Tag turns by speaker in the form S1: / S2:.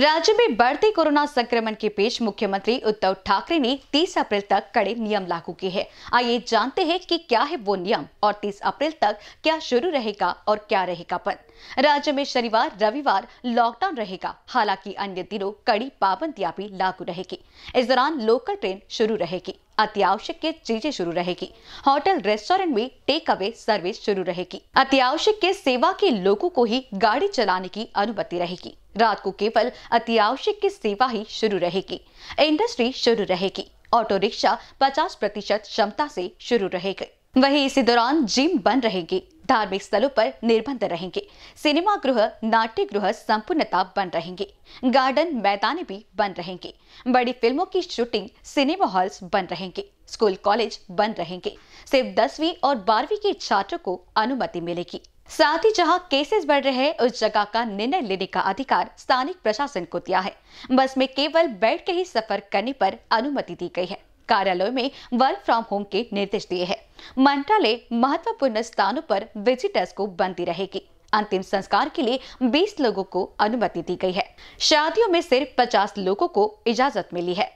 S1: राज्य में बढ़ते कोरोना संक्रमण के बीच मुख्यमंत्री उद्धव ठाकरे ने 30 अप्रैल तक कड़े नियम लागू किए हैं आइए जानते हैं कि क्या है वो नियम और 30 अप्रैल तक क्या शुरू रहेगा और क्या रहेगा बंद राज्य में शनिवार रविवार लॉकडाउन रहेगा हालांकि अन्य दिनों कड़ी पाबंदियां भी लागू रहेगी इस दौरान लोकल ट्रेन शुरू रहेगी अत्यावश्यक के चीजें शुरू रहेगी होटल रेस्टोरेंट में टेक अवे सर्विस शुरू रहेगी अत्यावश्यक के सेवा के लोगों को ही गाड़ी चलाने की अनुमति रहेगी रात को केवल अतिआवश्यक की सेवा ही शुरू रहेगी इंडस्ट्री शुरू रहेगी ऑटो रिक्शा पचास प्रतिशत क्षमता से शुरू रहेगी वहीं इसी दौरान जिम बंद रहेगी धार्मिक स्थलों पर निर्बंध रहेंगे सिनेमा गृह नाट्य गृह संपूर्णता बंद रहेंगे गार्डन मैदाने भी बंद रहेंगे बड़ी फिल्मों की शूटिंग सिनेमा हॉल्स बंद रहेंगे स्कूल कॉलेज बंद रहेंगे सिर्फ दसवीं और बारहवीं के छात्रों को अनुमति मिलेगी साथ ही जहां केसेस बढ़ रहे हैं उस जगह का निर्णय लेने का अधिकार स्थानिक प्रशासन को दिया है बस में केवल बैठ के ही सफर करने पर अनुमति दी गई है कार्यालय में वर्क फ्रॉम होम के निर्देश दिए हैं मंत्रालय महत्वपूर्ण स्थानों पर विजिटर्स को बनती रहेगी अंतिम संस्कार के लिए 20 लोगों को अनुमति दी गई है शादियों में सिर्फ 50 लोगों को इजाजत मिली है